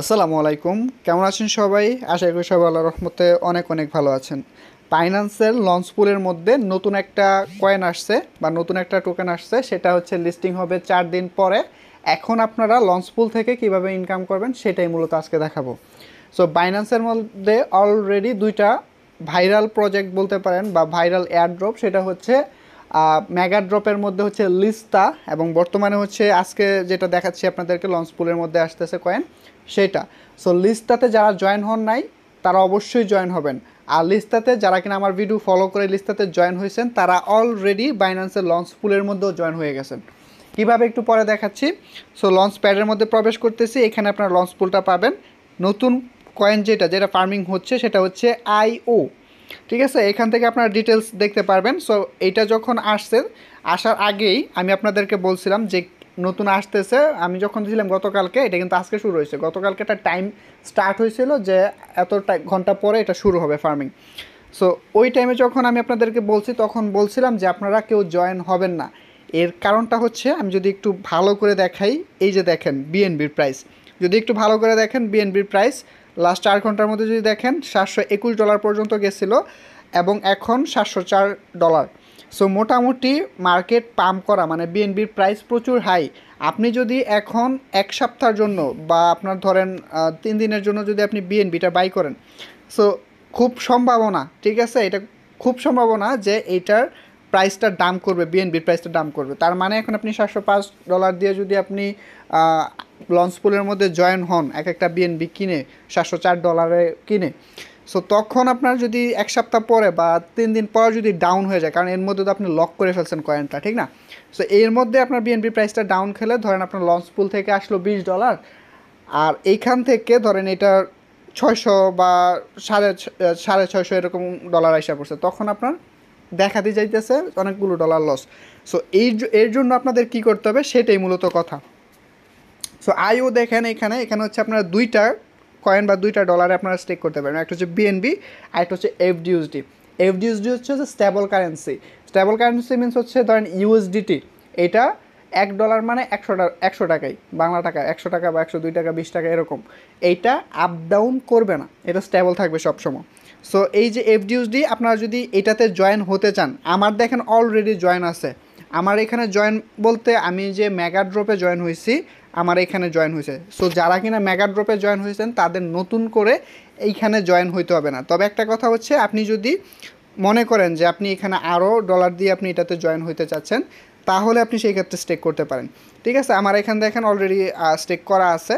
আসসালামু আলাইকুম কেমন আছেন সবাই আশা করি সবাই আল্লাহ রহমতে অনেক অনেক ভালো আছেন ফাইন্যান্সের লঞ্চ পুলের মধ্যে নতুন একটা কয়েন আসছে বা নতুন একটা টোকেন আসছে সেটা হচ্ছে লিস্টিং হবে চার দিন পরে এখন আপনারা লঞ্চ পুল থেকে কিভাবে ইনকাম করবেন সেটাই মূলত আজকে দেখাবো সো বাইন্যান্সের মধ্যে অলরেডি দুইটা ভাইরাল প্রজেক্ট বলতে পারেন বা ভাইরাল এয়ারড্রপ সেটা হচ্ছে ম্যাগা ড্রপের মধ্যে হচ্ছে লিস্তা এবং বর্তমানে হচ্ছে আজকে যেটা দেখাচ্ছি আপনাদেরকে লঞ্চ পুলের মধ্যে আসতেছে কয়েন সেটা সো লিস্তাতে যারা জয়েন হন নাই তারা অবশ্যই জয়েন হবেন আর লিস্তাতে যারা কিনা আমার ভিডিও ফলো করে লিস্তাতে জয়েন হয়েছেন তারা অলরেডি বাইন্যান্সের লঞ্চ পুলের মধ্যেও জয়েন হয়ে গেছেন কীভাবে একটু পরে দেখাচ্ছি সো লঞ্চ প্যাডের মধ্যে প্রবেশ করতেছি এখানে আপনার লঞ্চ পুলটা পাবেন নতুন কয়েন যেটা যেটা ফার্মিং হচ্ছে সেটা হচ্ছে আইও ঠিক আছে এখান থেকে আপনারা ডিটেলস দেখতে পারবেন সো এটা যখন আসছে আসার আগেই আমি আপনাদেরকে বলছিলাম যে নতুন আসতেছে আমি যখন দিয়েছিলাম গতকালকে এটা কিন্তু আজকে শুরু হয়েছে গতকালকে একটা টাইম স্টার্ট হয়েছিল যে এত ঘন্টা পরে এটা শুরু হবে ফার্মিং সো ওই টাইমে যখন আমি আপনাদেরকে বলছি তখন বলছিলাম যে আপনারা কেউ জয়েন হবেন না এর কারণটা হচ্ছে আমি যদি একটু ভালো করে দেখাই এই যে দেখেন বিএনবির প্রাইস যদি একটু ভালো করে দেখেন বিএনবির প্রাইস লাস্ট চার ঘন্টার মধ্যে যদি দেখেন সাতশো একুশ ডলার পর্যন্ত গেছিলো এবং এখন সাতশো চার ডলার সো মোটামুটি মার্কেট পাম্প করা মানে বিএনবির প্রাইস প্রচুর হাই আপনি যদি এখন এক সপ্তাহের জন্য বা আপনার ধরেন তিন দিনের জন্য যদি আপনি বিএনবিটা বাই করেন সো খুব সম্ভাবনা ঠিক আছে এটা খুব সম্ভাবনা যে এইটার প্রাইসটা দাম করবে বিএনবির প্রাইসটা দাম করবে তার মানে এখন আপনি সাতশো পাঁচ ডলার দিয়ে যদি আপনি লঞ্চ পুলের মধ্যে জয়েন হন এক একটা বিএনবি কিনে সাতশো চার ডলারে কিনে সো তখন আপনার যদি এক সপ্তাহ পরে বা তিন দিন পরে যদি ডাউন হয়ে যায় কারণ এর মধ্যে তো আপনি লক করে ফেলছেন কয়েনটা ঠিক না সো এর মধ্যে আপনার বিএনপি প্রাইসটা ডাউন খেলে ধরেন আপনার লঞ্চ পুল থেকে আসলো বিশ ডলার আর এইখান থেকে ধরেন এটা ছয়শো বা সাড়ে সাড়ে ছয়শো এরকম ডলার আসা পড়ছে তখন আপনার দেখাতে যাইতেছে অনেকগুলো ডলার লস সো এই এর জন্য আপনাদের কি করতে হবে সেটাই মূলত কথা সো আইও দেখেন এখানে এখানে হচ্ছে আপনারা দুইটা কয়েন বা দুইটা ডলারে আপনারা স্টেক করতে পারেন একটা হচ্ছে বিএনবি আর একটা হচ্ছে এফডিউসডি এফডিউসডি হচ্ছে হচ্ছে stable currency stable currency means হচ্ছে ধরেন ইউএসডিটি এটা এক ডলার মানে একশো টাকা একশো টাকাই বাংলা টাকা একশো টাকা বা একশো দুই টাকা বিশ টাকা এরকম এইটা আপ ডাউন করবে না এটা স্টেবল থাকবে সবসময় সো এই যে এফডিউসডি আপনারা যদি এটাতে জয়েন হতে চান আমার দেখেন অলরেডি জয়েন আছে আমার এখানে জয়েন বলতে আমি যে মেগা ড্রপে জয়েন হয়েছি আমার এখানে জয়েন হয়েছে সো যারা কিনা মেগা ড্রপে জয়েন হয়েছেন তাদের নতুন করে এইখানে জয়েন হইতে হবে না তবে একটা কথা হচ্ছে আপনি যদি মনে করেন যে আপনি এখানে আরও ডলার দিয়ে আপনি এটাতে জয়েন হইতে চাচ্ছেন তাহলে আপনি সেই ক্ষেত্রে স্টেক করতে পারেন ঠিক আছে আমার এখান দেখেন অলরেডি স্টেক করা আছে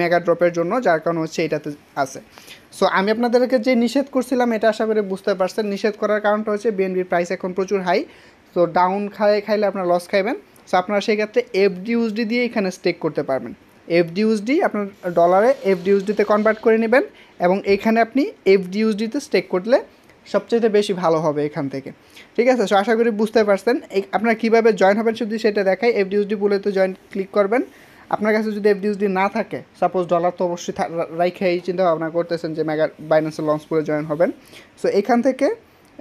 মেগা ড্রপের জন্য যার কারণে হচ্ছে এটাতে আছে সো আমি আপনাদেরকে যে নিষেধ করছিলাম এটা আশা করে বুঝতে পারছেন নিষেধ করার কারণটা হচ্ছে বিএনবির প্রাইস এখন প্রচুর হাই তো ডাউন খায় খাইলে আপনার লস খাইবেন সো আপনারা সেই ক্ষেত্রে এফডিউসডি দিয়ে এখানে স্টেক করতে পারবেন এফডিউসডি আপনার ডলারে এফডিউসডিতে কনভার্ট করে নেবেন এবং এখানে আপনি এফডিউসডিতে স্টেক করলে সবচেয়ে বেশি ভালো হবে এখান থেকে ঠিক আছে সো আশা করি বুঝতে পারছেন আপনারা কীভাবে জয়েন হবেন শুধু সেটা দেখাই এফডিউসডি বলে তো জয়েন ক্লিক করবেন আপনার কাছে যদি এফডিউসডি না থাকে সাপোজ ডলার তো অবশ্যই রাইখে এই চিন্তা ভাবনা করতেছেন যে মেগা বাইন্যান্সে লঞ্চ করে জয়েন হবেন সো এখান থেকে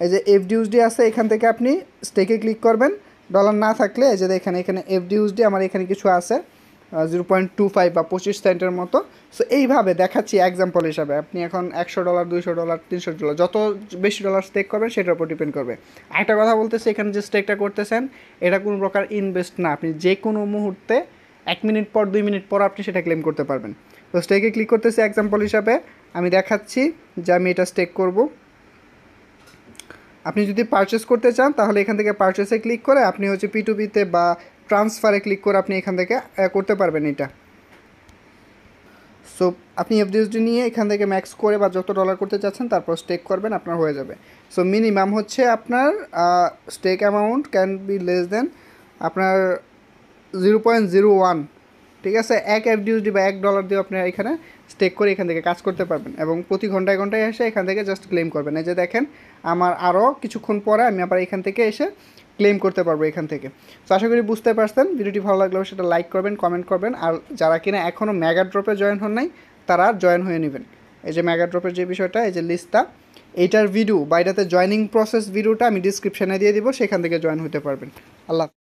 এই যে এফডিউসডি আছে এখান থেকে আপনি স্টেকে ক্লিক করবেন ডলার না থাকলে এই যে এখানে এখানে এফডিউসডি আমার এখানে কিছু আছে জিরো পয়েন্ট টু ফাইভ বা পঁচিশ সেন্টের মতো সো এইভাবে দেখাচ্ছি এক্সাম্পল হিসাবে আপনি এখন একশো ডলার দুইশো ডলার তিনশো ডলার যত বেশি ডলার স্টেক করবেন সেটার উপর ডিপেন্ড করবে একটা কথা বলতেছি এখানে যে স্টেকটা করতেছেন এটা কোনো প্রকার ইনভেস্ট না আপনি যে কোনো মুহূর্তে এক মিনিট পর দুই মিনিট পর আপনি সেটা ক্লেম করতে পারবেন তো স্টেকে ক্লিক করতেছি এক্সাম্পল হিসাবে আমি দেখাচ্ছি যে আমি এটা স্টেক করবো আপনি যদি পারচেস করতে চান তাহলে এখান থেকে পারচেসে ক্লিক করে আপনি হচ্ছে পিটুপিতে বা ট্রান্সফারে ক্লিক করে আপনি এখান থেকে করতে পারবেন এটা সো আপনি এফডিএসডি নিয়ে এখান থেকে ম্যাক্স করে বা যত ডলার করতে চাচ্ছেন তারপর স্টেক করবেন আপনার হয়ে যাবে সো মিনিমাম হচ্ছে আপনার stake amount can be less than আপনার জিরো পয়েন্ট জিরো ওয়ান ঠিক আছে এক ডিউসডি বা এক ডলার দিয়ে আপনারা এখানে স্টেক করে এখান থেকে কাজ করতে পারবেন এবং প্রতি ঘন্টায় ঘন্টায় এসে এখান থেকে জাস্ট ক্লেম করবেন এই যে দেখেন আমার আরও কিছুক্ষণ পরে আমি আবার এখান থেকে এসে ক্লেম করতে পারবো এখান থেকে তো আশা করি বুঝতে পারছেন ভিডিওটি ভালো লাগলে সেটা লাইক করবেন কমেন্ট করবেন আর যারা কিনা এখনও ম্যাগা ড্রপে জয়েন হন নাই তারা জয়েন হয়ে নেবেন এই যে ম্যাগা ড্রপের যে বিষয়টা এই যে লিস্টটা এইটার ভিডিও বা এটাতে জয়নিং প্রসেস ভিডিওটা আমি ডিসক্রিপশানে দিয়ে দিব সেখান থেকে জয়েন হতে পারবেন আল্লাহ